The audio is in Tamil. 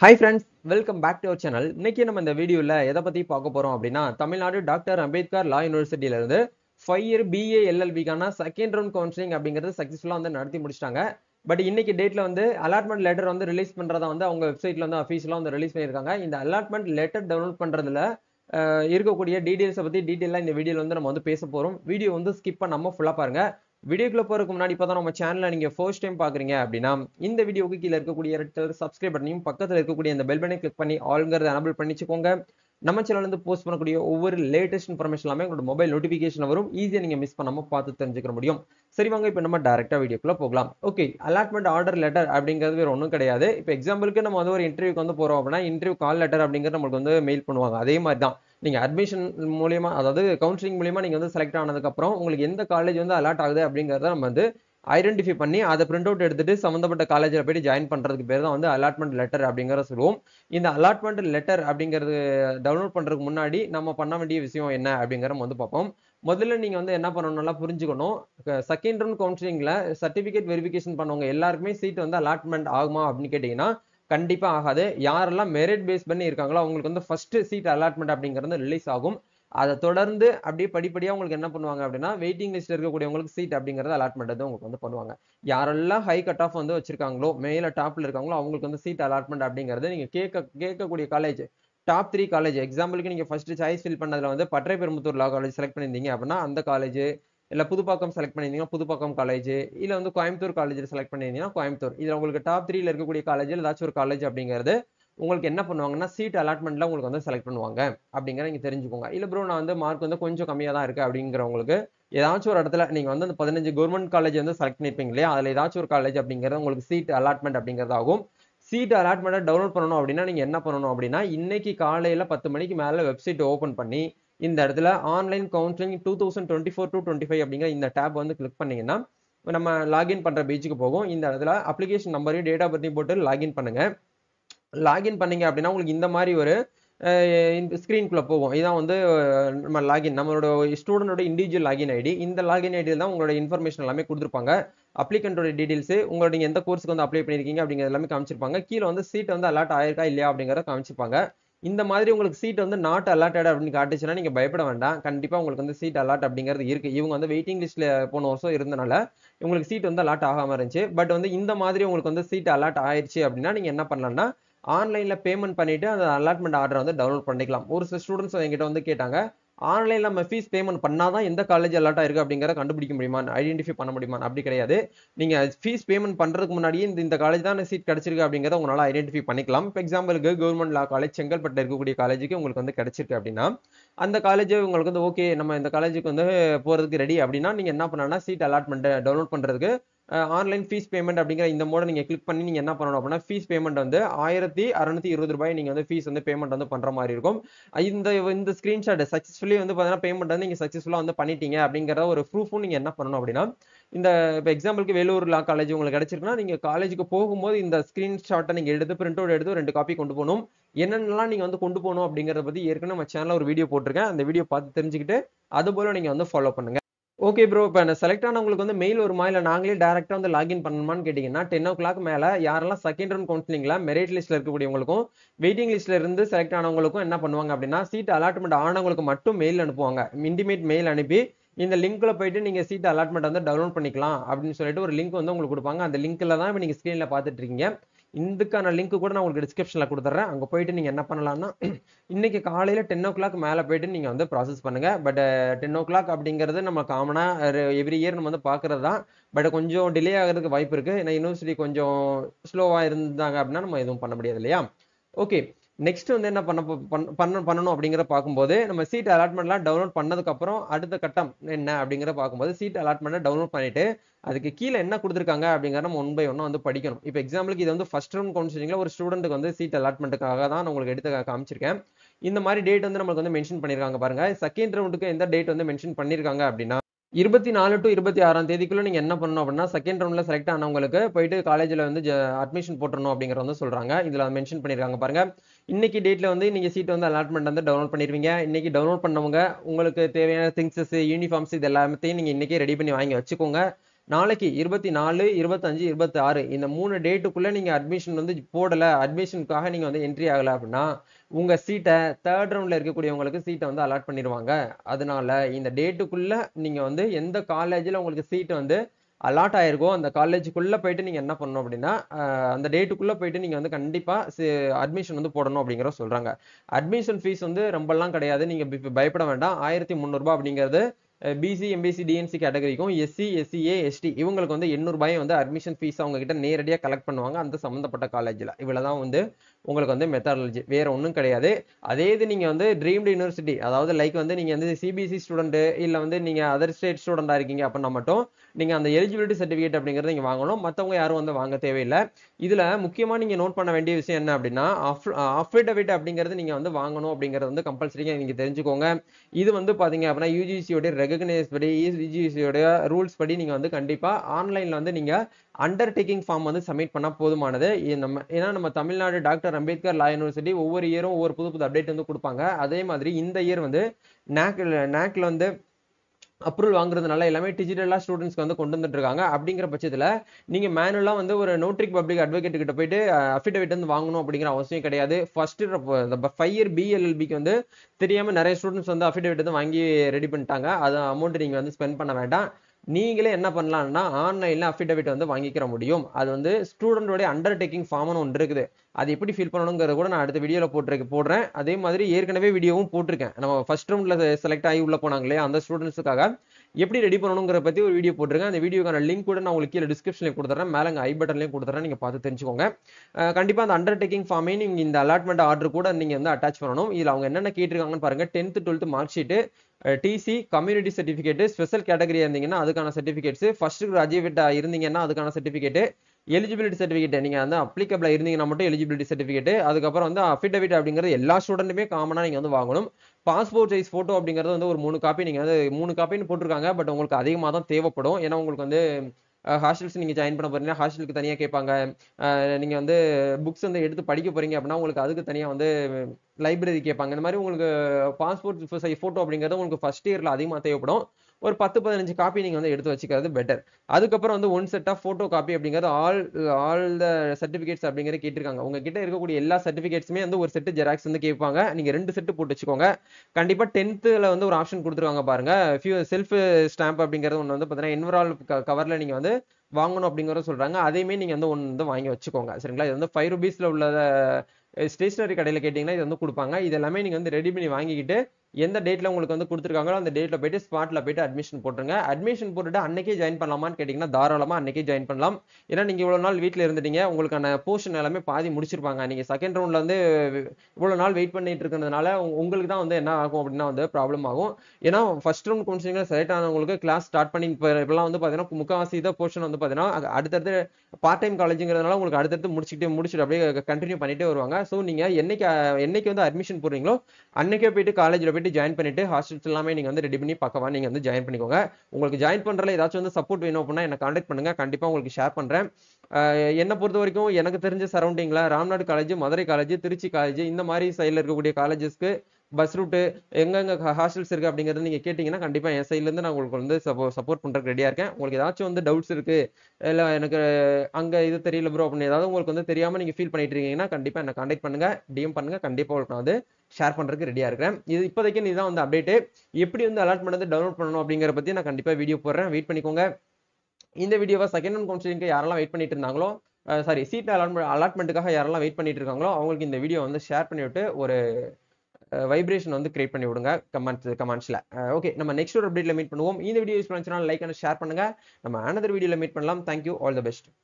hi friends welcome back to our channel இன்னைக்கு நம்ம இந்த வீடியோவில் எதை பற்றி பார்க்க போகிறோம் அப்படின்னா தமிழ்நாடு டாக்டர் அம்பேத்கர் லா இருந்து ஃபைவ் இயர் பிஏ எல்எல்பிக்கான செகண்ட் ரவுண்ட் கவுன்சிலிங் அப்படிங்கிறது சக்சஸ்ஃபுல்லா வந்து நடத்தி முடிச்சிட்டாங்க பட் இன்னைக்கு டேட்டில் வந்து அலாட்மெண்ட் லெட்டர் வந்து ரிலீஸ் பண்ணுறதா வந்து அவங்க வெப்சைட்டில் வந்து அஃபீஷியலா வந்து ரிலீஸ் பண்ணியிருக்காங்க இந்த அலாட்மெண்ட் லெட்டர் டவுன்லோட் பண்றதுல இருக்கக்கூடிய டீடெயில்ஸை பற்றி டீட்டெயிலாக இந்த வீடியோவில் வந்து நம்ம வந்து பேச போகிறோம் வீடியோ வந்து ஸ்கிப் பண்ணாம ஃபுல்லாக பாருங்கள் வீடியோக்குள்ள போகிறதுக்கு முன்னாடி இப்போ தான் நம்ம சேனலை நீங்கள் ஃபர்ஸ்ட் டைம் பார்க்குறீங்க அப்படின்னா இந்த வீடியோக்கு கீழே இருக்கக்கூடிய ரெட் கலர் சப்ஸ்கிரைப் பண்ணியும் பக்கத்தில் இருக்கக்கூடிய அந்த பெல் பட்டனை கிளிக் பண்ணி ஆளுங்கிறத அனபிள் பண்ணிச்சுக்கோங்க நம்ம சேனல்லேருந்து போஸ்ட் பண்ணக்கூடிய ஒவ்வொரு லேட்டஸ்ட் இன்ஃபர்மேஷன் எல்லாமே உங்களோட மொபைல் நோட்டிஃபிகேஷன் வரும் ஈஸியாக நீங்கள் மிஸ் பண்ணாமல் பார்த்து தெரிஞ்சுக்க முடியும் சரி வாங்க இப்போ நம்ம டேரெக்டாக வீடியோக்குள்ள போகலாம் ஓகே அலாட்மெண்ட் ஆர்டர் லெட்டர் அப்படிங்கிறது வேறு ஒன்றும் கிடையாது இப்போ எக்ஸாம்பிளுக்கு நம்ம வந்து ஒரு இன்டர்வியூக்கு வந்து போகிறோம் அப்படின்னா இன்டர்வியூ கால் லெட்டர் அப்படிங்கிறது நம்மளுக்கு வந்து மெயில் பண்ணுவாங்க அதே மாதிரி தான் நீங்கள் அட்மிஷன் மூலியமா அதாவது கவுன்சிலிங் மூலியமாக நீங்கள் வந்து செலக்ட் ஆனதுக்கப்புறம் உங்களுக்கு எந்த காலேஜ் வந்து அலாட் ஆகுது அப்படிங்கிறத நம்ம வந்து ஐடென்டிஃபை பண்ணி அதை பிரிண்ட் அவுட் எடுத்துட்டு சம்மந்தப்பட்ட காலேஜில் போய்ட்டு ஜாயின் பண்ணுறதுக்கு பேர் தான் வந்து அலாட்மெண்ட் லெட்டர் அப்படிங்கிற சொல்லுவோம் இந்த அலாட்மெண்ட் லெட்டர் அப்படிங்கிறது டவுன்லோட் பண்ணுறதுக்கு முன்னாடி நம்ம பண்ண வேண்டிய விஷயம் என்ன அப்படிங்கிற வந்து பார்ப்போம் முதல்ல நீங்கள் வந்து என்ன பண்ணணும்னா புரிஞ்சுக்கணும் செகண்ட் ரவுண்ட் கவுன்சிலிங்கில் சர்டிஃபிகேட் வெரிஃபிகேஷன் பண்ணவங்க எல்லாருக்குமே சீட் வந்து அலாட்மெண்ட் ஆகுமா அப்படின்னு கேட்டிங்கன்னா கண்டிப்பாக ஆகாது யாரெல்லாம் மெரிட் பேஸ் பண்ணி இருக்காங்களோ அவங்களுக்கு வந்து ஃபர்ஸ்ட் சீட் அலாட்மெண்ட் அப்படிங்கிறது ரிலீஸ் ஆகும் அதை தொடர்ந்து அப்படியே படிப்படியாக உங்களுக்கு என்ன பண்ணுவாங்க அப்படின்னா வெயிட்டிங் லிஸ்ட் இருக்கக்கூடியவங்களுக்கு சீட் அப்படிங்கிறது அலாட்மெண்ட் வந்து உங்களுக்கு வந்து பண்ணுவாங்க யாரெல்லாம் ஹை கட் ஆஃப் வந்து வச்சிருக்காங்களோ மேல டாப்ல இருக்காங்களோ அவங்களுக்கு வந்து சீட் அலாட்மெண்ட் அப்படிங்கிறது நீங்கள் கேட்க கேட்கக்கூடிய காலேஜ் டாப் த்ரீ காலேஜ் எக்ஸாம்பிளுக்கு நீங்கள் ஃபர்ஸ்ட் சாய்ஸ் ஃபில் பண்ணதில் வந்து பற்றை பெரும்புத்தூர் லா காலேஜ் செலக்ட் பண்ணியிருந்தீங்க அப்படின்னா அந்த காலேஜ் இல்லை புதுப்பாக்கம் செலக்ட் பண்ணியிருந்தீங்கன்னா புதுப்பாக்கம் காலேஜ் இல்லை வந்து கோயம்புத்தூர் காலேஜில் செலக்ட் பண்ணியிருந்தீங்கன்னா கோயம்புத்தூர் இதில் உங்களுக்கு டாப் த்ரீல இருக்கக்கூடிய காலேஜ் ஏதாச்சும் ஒரு காலேஜ் அப்படிங்கிறது உங்களுக்கு என்ன பண்ணுவாங்கன்னா சீட் அலாட்மெண்ட்ல உங்களுக்கு வந்து செலக்ட் பண்ணுவாங்க அப்படிங்கிற நீங்கள் தெரிஞ்சுக்கோங்க இல்லை ப்ரோ நான் வந்து மார்க் வந்து கொஞ்சம் கம்மியாக தான் இருக்குது அப்படிங்கிறவங்களுக்கு ஏதாச்சும் ஒரு இடத்துல நீங்கள் வந்து அந்த பதினஞ்சு கவர்மெண்ட் காலேஜ் வந்து செலக்ட் பண்ணிப்பீங்க இல்லையா அதில் ஏதாச்சும் ஒரு காலேஜ் அப்படிங்கிறது உங்களுக்கு சீட் அலாட்மெண்ட் அப்படிங்கிறதாகும் சீட் அலாட்மெண்ட்டை டவுன்லோட் பண்ணணும் அப்படின்னா நீங்கள் என்ன பண்ணணும் அப்படின்னா இன்னைக்கு காலையில் பத்து மணிக்கு மேலே வெப்சைட் ஓப்பன் பண்ணி இந்த இடத்துல online counselling two thousand twenty four to twenty five அப்படிங்கிற இந்த டேப் வந்து கிளிக் பண்ணிங்கன்னா நம்ம லாகின் பண்ணுற பேஜுக்கு போகும் இந்த இடத்துல அப்ளிகேஷன் நம்பரையும் டேட்டா பற்றி போட்டு லாகின் பண்ணுங்கள் லாகின் பண்ணீங்க அப்படின்னா உங்களுக்கு இந்த மாதிரி ஒரு ஸ்க்ரீன்குள்ளே போகும் இதான் வந்து நம்ம லாகின் நம்மளோட ஸ்டூடெண்டோட இண்டிவிஜுவல் லாகின் ஐடி இந்த லாகின் ஐடியில் தான் உங்களோட இன்ஃபர்மேஷன் எல்லாமே கொடுத்துருப்பாங்க அப்ளிகண்ட்டோட டீடெயில்ஸ் உங்களோட எந்த கோர்ஸுக்கு வந்து அப்ளை பண்ணியிருக்கீங்க அப்படிங்கிற எல்லாமே காமிச்சிருப்பாங்க கீழே வந்து சீட் வந்து அலாட் ஆயிருக்கா இல்லையா அப்படிங்கிறத காமிச்சிருப்பாங்க இந்த மாதிரி உங்களுக்கு சீட் வந்து நாட் அலாட்டட் அப்படின்னு காட்டுச்சுன்னா நீங்கள் பயப்பட வேண்டாம் கண்டிப்பாக உங்களுக்கு வந்து சீட் அலாட் அப்படிங்கிறது இருக்குது இவங்க வந்து வெயிட்டிங் லிஸ்ட்டில் போன வருஷம் இருந்தனால உங்களுக்கு சீட் வந்து அலாட் ஆகாமல் இருந்துச்சு பட் வந்து இந்த மாதிரி உங்களுக்கு வந்து சீட் அலாட் ஆயிடுச்சு அப்படின்னா நீங்கள் என்ன பண்ணலாம்னா ஆன்லைனில் பேமெண்ட் பண்ணிவிட்டு அந்த அலாட்மெண்ட் ஆர்டரை வந்து டவுன்லோட் பண்ணிக்கலாம் ஒரு சில ஸ்டூடெண்ட்ஸ் என்கிட்ட வந்து கேட்டாங்க ஆன்லைனில் நம்ம ஃபீஸ் பேமெண்ட் பண்ணால் தான் எந்த காலேஜ் அலாட்டாக இருக்குது அப்படிங்கிற கண்டுபிடிக்க முடியுமா ஐடென்டிஃபை பண்ண முடியுமா அப்படி கிடையாது நீங்கள் ஃபீஸ் பேமெண்ட் பண்ணுறதுக்கு முன்னாடியே இந்த இந்த காலேஜ் தான் சீட் கிடச்சிருக்கு அப்படிங்கிறத உங்களால் ஐடென்டிஃபை பண்ணிக்கலாம் இப்போ எக்ஸாம்பிளுக்கு கவர்மெண்ட் லா காலேஜ் செங்கல்பட்டில் இருக்கக்கூடிய காலேஜுக்கு உங்களுக்கு வந்து கிடச்சிருக்கு அப்படின்னா அந்த காலேஜ் உங்களுக்கு வந்து ஓகே நம்ம இந்த காலேஜுக்கு வந்து போகிறதுக்கு ரெடி அப்படின்னா நீங்கள் என்ன பண்ணனா சீட் அலாட்மெண்ட்டை டவுன்லோட் பண்ணுறதுக்கு ஆன்லைன் ஃபீஸ் பேமெண்ட் அப்படிங்கிற இந்த மோட நீங்கள் கிளிக் பண்ணி நீங்கள் என்ன பண்ணணும் அப்படின்னா ஃபீஸ் பேமெண்ட் வந்து ஆயிரத்தி அறநூத்தி இருபது ரூபாய் நீங்கள் வந்து ஃபீஸ் வந்து பேமெண்ட் வந்து பண்ணுற மாதிரி இருக்கும் இந்த இந்த ஸ்க்ரீன்ஷாட் சக்ஸஸ்ஃபுல்லி வந்து பார்த்தீங்கன்னா பேமெண்ட் வந்து நீங்கள் சக்ஸஸ்ஃபுல்லாக வந்து பண்ணிட்டீங்க அப்படிங்கிற ஒரு ப்ரூஃபும் நீங்கள் என்ன பண்ணணும் அப்படின்னா இந்த இப்போ எக்ஸாம்பிளுக்கு வேலூர் லா காலேஜ் உங்களுக்கு கிடச்சிருக்குன்னா நீங்கள் காலேஜுக்கு போகும்போது இந்த ஸ்க்ரீன்ஷாட்டை நீங்கள் எடுத்து பிரிண்ட் அவுட் எடுத்து ரெண்டு காப்பி கொண்டு போகணும் என்னென்னலாம் நீங்கள் வந்து கொண்டு போகணும் அப்படிங்கிறத பற்றி ஏற்கனவே நம்ம சேனலில் ஒரு வீடியோ போட்டிருக்கேன் அந்த வீடியோ பார்த்து தெரிஞ்சுக்கிட்டு அதுபோல் நீங்கள் வந்து ஃபாலோ பண்ணுங்கள் ஓகே ப்ரோ இப்போ நான் செலக்ட் ஆனவங்களுக்கு வந்து மெயில் வருமா இல்லை நாங்களே டேரெக்டாக வந்து லாகின் பண்ணணுமான்னு கேட்டிங்கன்னா டென் ஓ கிளாக் மேலே யாரெல்லாம் செகண்ட் ரவுண்ட் கவுன்சிலிங்கில் மெரிட் லிஸ்ட்டில் இருக்கக்கூடியவங்களுக்கும் வெயிட்டிங் லிஸ்ட்டில் இருந்து செலக்ட் ஆனவங்களுக்கும் என்ன பண்ணுவாங்க அப்படின்னா சீட் அலாட்மெண்ட் ஆனவங்களுக்கு மட்டும் மெயில் அனுப்புவாங்க இன்டிமேட் மெயில் அனுப்பி இந்த லிங்க்கில் போயிட்டு நீங்கள் சீட் அலாட்மெண்ட் வந்து டவுன்லோட் பண்ணிக்கலாம் அப்படின்னு சொல்லிட்டு ஒரு லிங்க் வந்து உங்களுக்கு கொடுப்பாங்க அந்த லிங்க்கில் தான் இப்போ நீங்கள் ஸ்க்ரீனில் பார்த்துட்டு இருக்கீங்க இதுக்கான லிங்க் கூட நான் உங்களுக்கு டிஸ்கிரிப்ஷனில் கொடுத்துட்றேன் அங்கே போயிட்டு நீங்கள் என்ன பண்ணலாம்னா இன்னைக்கு காலையில் டென் ஓ கிளாக் மேலே போயிட்டு நீங்கள் வந்து ப்ராசஸ் பண்ணுங்கள் பட் டென் ஓ கிளாக் அப்படிங்கிறது நம்ம காமனாக எவ்ரி இயர் நம்ம வந்து பார்க்குறது தான் பட் கொஞ்சம் டிலே ஆகிறதுக்கு வாய்ப்பு இருக்குது ஏன்னா யூனிவர்சிட்டி கொஞ்சம் ஸ்லோவாக இருந்தாங்க அப்படின்னா நம்ம எதுவும் பண்ண முடியாது இல்லையா ஓகே நெக்ஸ்ட் வந்து என்ன பண்ண பண்ண பண்ணணும் அப்படிங்கிற பார்க்கும்போது நம்ம சீட் அலாட்மெண்ட்லாம் டவுன்லோட் பண்ணதுக்கு அப்புறம் அடுத்த கட்டம் என்ன அப்படிங்கிற பார்க்கும்போது சீட் அலாட்மெண்ட்டை டவுன்லோட் பண்ணிட்டு அதுக்கு கீழே என்ன கொடுத்துருக்காங்க அப்படிங்கிற நம்ம ஒன் பை ஒன்னும் வந்து படிக்கணும் இப்போ எக்ஸாம்பிளுக்கு இது வந்து ஃபர்ஸ்ட் ரவுண்ட் கவுன்சிலிங்கில் ஒரு ஸ்டூடெண்ட்டுக்கு வந்து சீட் அலாட்மெண்ட்டுக்காக தான் உங்களுக்கு எடுத்து காமிச்சிருக்கேன் இந்த மாதிரி டேட் வந்து நம்மளுக்கு வந்து மென்ஷன் பண்ணியிருக்காங்க பாருங்க செகண்ட் ரவுண்டுக்கு எந்த டேட் வந்து மென்ஷன் பண்ணியிருக்காங்க அப்படின்னா இருபத்தி நாலு டு இருபத்தி ஆறாம் தேதிக்குள்ள நீங்க என்ன பண்ணணும் அப்படின்னா செகண்ட் ரவுண்ட்ல செலக்ட் ஆனவங்களுக்கு போயிட்டு காலேஜ்ல வந்து அட்மிஷன் போட்டுறணும் அப்படிங்கிற வந்து சொல்றாங்க இதுல மென்ஷன் பண்ணிருக்காங்க பாருங்க இன்னைக்கு டேட்ல வந்து நீங்க சீட் வந்து அலாட்மெண்ட் வந்து டவுன்லோட் பண்ணிருவீங்க இன்னைக்கு டவுன்லோட் பண்ணவங்க உங்களுக்கு தேவையான திங்ஸஸ் யூனிஃபார்ம்ஸ் இது எல்லாத்தையும் நீங்க இன்னைக்கு ரெடி பண்ணி வாங்கி வச்சுக்கோங்க நாளைக்கு இருபத்தி நாலு இருபத்தஞ்சு இருபத்தி ஆறு இந்த மூணு டேட்டுக்குள்ளே நீங்கள் அட்மிஷன் வந்து போடலை அட்மிஷனுக்காக நீங்கள் வந்து என்ட்ரி ஆகலை அப்படின்னா உங்கள் சீட்டை தேர்ட் ரவுண்ட்ல இருக்கக்கூடியவங்களுக்கு சீட்டை வந்து அலாட் பண்ணிடுவாங்க அதனால இந்த டேட்டுக்குள்ளே நீங்கள் வந்து எந்த காலேஜில் உங்களுக்கு சீட்டு வந்து அலாட் ஆயிருக்கோ அந்த காலேஜுக்குள்ளே போயிட்டு நீங்கள் என்ன பண்ணணும் அப்படின்னா அந்த டேட்டுக்குள்ளே போயிட்டு நீங்கள் வந்து கண்டிப்பாக அட்மிஷன் வந்து போடணும் அப்படிங்கிற சொல்கிறாங்க அட்மிஷன் ஃபீஸ் வந்து ரொம்பலாம் கிடையாது நீங்கள் பயப்பட வேண்டாம் ஆயிரத்தி முந்நூறுபா அப்படிங்கிறது பிசி எம்பிசி டிஎன்சி கேட்டகரிக்கும் எஸ்சி எஸ்சிஏ எஸ்டி இவங்களுக்கு வந்து எண்ணூறுபாயை வந்து அட்மிஷன் ஃபீஸ் அவங்க கிட்ட நேரடியாக கலெக்ட் பண்ணுவாங்க அந்த சம்மந்தப்பட்ட காலேஜில் இவ்வளோதான் வந்து உங்களுக்கு வந்து மெத்தாலஜி வேறு ஒன்றும் கிடையாது அதே இது நீங்கள் வந்து ட்ரீம்டு யூனிவர்சிட்டி அதாவது லைக் வந்து நீங்கள் வந்து சிபிஎஸ்சி ஸ்டூடெண்ட்டு இல்லை வந்து நீங்கள் அதர் ஸ்டேட் ஸ்டூடெண்ட்டாக இருக்கீங்க அப்படின்னா மட்டும் நீங்கள் அந்த எலிஜிபிலிட்டி சர்டிஃபிகேட் அப்படிங்கிறத நீங்கள் வாங்கணும் மற்றவங்க யாரும் வந்து வாங்க தேவையில்லை இதில் முக்கியமாக நீங்கள் நோட் பண்ண வேண்டிய விஷயம் என்ன அப்படின்னா அஃப் அஃபிடவிட் அப்படிங்கிறது நீங்கள் வந்து வாங்கணும் அப்படிங்கிறது வந்து கம்பல்சரியாக நீங்கள் தெரிஞ்சுக்கோங்க இது வந்து பார்த்தீங்க அப்படின்னா யூஜிசியோடைய ரெகக்னைஸ் படி யூஜிசியோடைய ரூல்ஸ் படி நீங்கள் வந்து கண்டிப்பாக ஆன்லைனில் வந்து நீங்கள் அண்டர்டேக்கிங் ஃபார்ம் வந்து சப்மிட் பண்ணால் போதுமானது நம்ம ஏன்னா நம்ம Tamil Nadu doctor Ambedkar law university ஒவ்வொரு இயரும் ஒவ்வொரு புது புது அப்டேட் வந்து கொடுப்பாங்க அதே மாதிரி இந்த இயர் வந்து நேக் நேக்கில் வந்து அப்ரூவல் வாங்குறதுனால எல்லாமே டிஜிட்டலாக ஸ்டூடெண்ட்ஸ்க்கு வந்து கொண்டு வந்துட்டுருக்காங்க அப்படிங்கிற பட்சத்தில் நீங்கள் மேனுவலாக வந்து ஒரு நோட்ரிக் பப்ளிக் அட்வொகேட் கிட்ட போயிட்டு அஃபிடவிட் வந்து வாங்கணும் அப்படிங்கிற அவசியம் கிடையாது இந்த ஃபைவ் இயர் பிஎல்எல்பிக்கு வந்து தெரியாமல் நிறைய ஸ்டூடெண்ட்ஸ் வந்து அஃபிடவிட் வந்து வாங்கி ரெடி பண்ணிட்டாங்க அது அமௌண்ட் நீங்கள் வந்து ஸ்பெண்ட் பண்ண வேண்டாம் நீங்களே என்ன பண்ணலாம்னா ஆன்லைனில் அஃபிடவிட் வந்து வாங்கிக்கிற முடியும் அது வந்து ஸ்டூடெண்டோடைய அண்டர்டேக்கிங் ஃபார்ம்னு ஒன்று இருக்குது அது எப்படி ஃபில் பண்ணணுங்கிறத கூட நான் அடுத்த வீடியோவில் போட்டுருக்கு போடுறேன் அதே மாதிரி ஏற்கனவே வீடியோவும் போட்டிருக்கேன் நம்ம ஃபர்ஸ்ட் ரவுண்டில் செலக்ட் ஆகி உள்ள போனாங்களே அந்த ஸ்டூடெண்ட்ஸுக்காக எப்படி ரெடி பண்ணணுங்கிற பற்றி ஒரு வீடியோ போட்டிருக்கேன் அந்த வீடியோக்கான லிங்க் கூட நான் உங்களுக்கு கீழே டிஸ்கிரிப்ஷனில் கொடுத்துறேன் மேலே ஐ பட்டன்லேயும் கொடுத்துறேன் நீங்கள் பார்த்து தெரிஞ்சுக்கோங்க கண்டிப்பாக அந்த அண்டர்டேக்கிங் ஃபார்மே நீங்கள் இந்த அலாட்மெண்ட் ஆர்டர் கூட நீங்கள் வந்து அட்டாச் பண்ணணும் இதில் அவங்க என்னென்ன கேட்டிருக்காங்கன்னு பாருங்க tenth twelfth mark sheet TC community certificate special category இருந்தீங்கன்னா அதுக்கான சர்டிஃபிகேட்ஸ் ஃபர்ஸ்ட் கிராஜுவேட் இருந்தீங்கன்னா அதுக்கான சர்டிஃபிகேட் எலிஜிபிலிட்டி சர்டிஃபிகேட் நீங்கள் வந்து அப்ளிகபிளாக இருந்தீங்கன்னா மட்டும் எலிஜிபிலிட்டி சர்டிஃபிகேட் அதுக்கப்புறம் வந்து அஃபிடவிட் அப்படிங்கிறது எல்லா ஸ்டூடெண்ட்டுமே காமனாக நீங்கள் வந்து வாங்கணும் பாஸ்போர்ட் சைஸ் ஃபோட்டோ அப்படிங்கிறது வந்து ஒரு மூணு காப்பி நீங்கள் வந்து மூணு காப்பின்னு போட்டிருக்காங்க பட் உங்களுக்கு அதிகமாக தான் தேவைப்படும் ஏன்னா உங்களுக்கு வந்து ஹாஸ்டல்ஸ் நீங்கள் ஜாயின் பண்ண போகிறீங்கன்னா ஹாஸ்டலுக்கு தனியாக கேட்பாங்க நீங்கள் வந்து புக்ஸ் வந்து எடுத்து படிக்க போகிறீங்க அப்படின்னா உங்களுக்கு அதுக்கு தனியாக வந்து லைப்ரரி கேட்பாங்க இந்த மாதிரி உங்களுக்கு பாஸ்போர்ட் சைஸ் ஃபோட்டோ அப்படிங்கிறது உங்களுக்கு ஃபஸ்ட் இயரில் அதிகமாக தேவைப்படும் ஒரு பத்து பதினஞ்சு காப்பி நீங்கள் வந்து எடுத்து வச்சுக்கிறது பெட்டர் அதுக்கப்புறம் வந்து one set of photo copy அப்படிங்கிறது ஆல் ஆல் த சர்டிஃபிகேட்ஸ் அப்படிங்கிறத கேட்டிருக்காங்க உங்ககிட்ட இருக்கக்கூடிய எல்லா சர்டிஃபிகேட்ஸுமே வந்து ஒரு செட்டு ஜெராக்ஸ் வந்து கேட்பாங்க நீங்கள் ரெண்டு செட்டு போட்டு வச்சுக்கோங்க கண்டிப்பாக டென்த்தில் வந்து ஒரு ஆப்ஷன் கொடுத்துருவாங்க பாருங்க ஃபியூ செல்ஃப் ஸ்டாம்ப் அப்படிங்கிறது ஒன்று வந்து பார்த்தீங்கன்னா என்வரால் கவரில் நீங்கள் வந்து வாங்கணும் அப்படிங்கிறத சொல்கிறாங்க அதையுமே நீங்கள் வந்து ஒன்று வந்து வாங்கி வச்சுக்கோங்க சரிங்களா இது வந்து ஃபைவ் ருபீஸில் உள்ள ஸ்டேஷ்னரி கடையில் கேட்டிங்கன்னா இது வந்து கொடுப்பாங்க இது எல்லாமே நீங்கள் வந்து ரெடி பண்ணி வாங்கிக்கிட்டு எந்த டேட்டில் உங்களுக்கு வந்து கொடுத்துருக்காங்களோ அந்த டேட்டில் போயிட்டு ஸ்பாட்டில் போயிட்டு அட்மிஷன் போட்டுருங்க அட்மிஷன் போட்டுட்டு அன்னைக்கே ஜாயின் பண்ணலாமான்னு கேட்டிங்கன்னா தாராளமாக அன்னைக்கே ஜாயின் பண்ணலாம் ஏன்னா நீங்கள் இவ்வளோ நாள் வீட்டில் இருந்துட்டீங்க உங்களுக்கான போர்ஷன் எல்லாமே பாதி முடிச்சிருப்பாங்க நீங்கள் செகண்ட் ரவுண்டில் வந்து இவ்வளோ நாள் வெயிட் பண்ணிட்டு இருக்கிறதுனால உங்களுக்கு தான் வந்து என்ன ஆகும் அப்படின்னா வந்து ப்ராப்ளம் ஆகும் ஏன்னா ஃபர்ஸ்ட் ரவுண்ட் கவுன்சிலிங்கில் செலக்ட் ஆனவங்களுக்கு கிளாஸ் ஸ்டார்ட் பண்ணி இப்போ இப்பெல்லாம் வந்து பார்த்தீங்கன்னா முக்கால்வாசி இதை போர்ஷன் வந்து பார்த்தீங்கன்னா அடுத்தடுத்து பார்ட் டைம் காலேஜுங்கிறதுனால உங்களுக்கு அடுத்தடுத்து முடிச்சுட்டு முடிச்சுட்டு அப்படியே கண்டினியூ பண்ணிகிட்டே வருவாங்க ஸோ நீங்கள் என்னைக்கு என்னைக்கு வந்து அட்மிஷன் போடுறீங்களோ அன்னைக்கே போயிட்டு காலேஜில் போயிட்டு கம்யூனிட்டி ஜாயின் பண்ணிட்டு ஹாஸ்டல்ஸ் எல்லாமே நீங்கள் வந்து ரெடி பண்ணி பக்கவா நீங்கள் வந்து ஜாயின் பண்ணிக்கோங்க உங்களுக்கு ஜாயின் பண்ணுறதுல ஏதாச்சும் வந்து சப்போர்ட் வேணும் அப்படின்னா என்ன காண்டாக்ட் பண்ணுங்க கண்டிப்பாக உங்களுக்கு ஷேர் பண்ணுறேன் என்னை பொறுத்த வரைக்கும் எனக்கு தெரிஞ்ச சரௌண்டிங்கில் Ramnad college Madurai college Trichy college இந்த மாதிரி சைடில் இருக்கக்கூடிய காலேஜஸ்க்கு பஸ் ரூட்டு எங்கெங்க ஹாஸ்டல்ஸ் இருக்குது அப்படிங்கிறத நீங்கள் கேட்டிங்கன்னா கண்டிப்பாக என் சைட்லேருந்து நான் உங்களுக்கு வந்து சப்போ சப்போர்ட் பண்ணுறதுக்கு ரெடியாக இருக்கேன் உங்களுக்கு ஏதாச்சும் வந்து டவுட்ஸ் இருக்குது இல்லை எனக்கு அங்கே இது தெரியல ப்ரோ அப்படின்னு ஏதாவது உங்களுக்கு வந்து தெரியாமல் நீங்கள் ஃபீல் பண்ணிட்டு இருக்கீங்கன்னா கண்டிப்பாக என்னை கான்டெக்ட் பண்ணுங்கள் டிஎம் பண்ணுங்கள் கண்டிப்பாக உங்களுக்கு நான் வந்து ஷேர் பண்ணுறதுக்கு ரெடியாக இருக்கிறேன் இது இப்போதைக்கு இதுதான் வந்து அப்டேட்டு எப்படி வந்து அலாட் பண்ணது டவுன்லோட் பண்ணணும் அப்படிங்கிற பற்றி நான் கண்டிப்பாக வீடியோ போடுறேன் வெயிட் பண்ணிக்கோங்க இந்த வீடியோவை செகண்ட் ஹேண்ட் கவுன்சிலிங்க்கு யாரெல்லாம் வெயிட் பண்ணிட்டு இருந்தாங்களோ சாரி சீட் அலாட்மெண்ட் அலாட்மெண்ட்டுக்காக யாரெல்லாம் வெயிட் பண்ணிட்டு இருக்காங்களோ அவங்களுக்கு இந்த வீடியோ வந்து ஷேர் பண்ணிவிட்டு ஒரு வைப்ரேஷன் வந்து கிரியேட் பண்ணி விடுங்க கமெண்ட்ஸ் கமெண்ட்ஸ்ல ஓகே நம்ம நெக்ஸ்ட் ஒரு அப்டேட்ல மீட் பண்ணுவோம் இந்த வீடியோ யூஸ் பண்ணிச்சுனா லைக் அண்ட் ஷேர் பண்ணுங்க நம்ம அனதர் வீடியோல மீட் பண்ணலாம் தேங்க்யூ ஆல் த பெஸ்ட்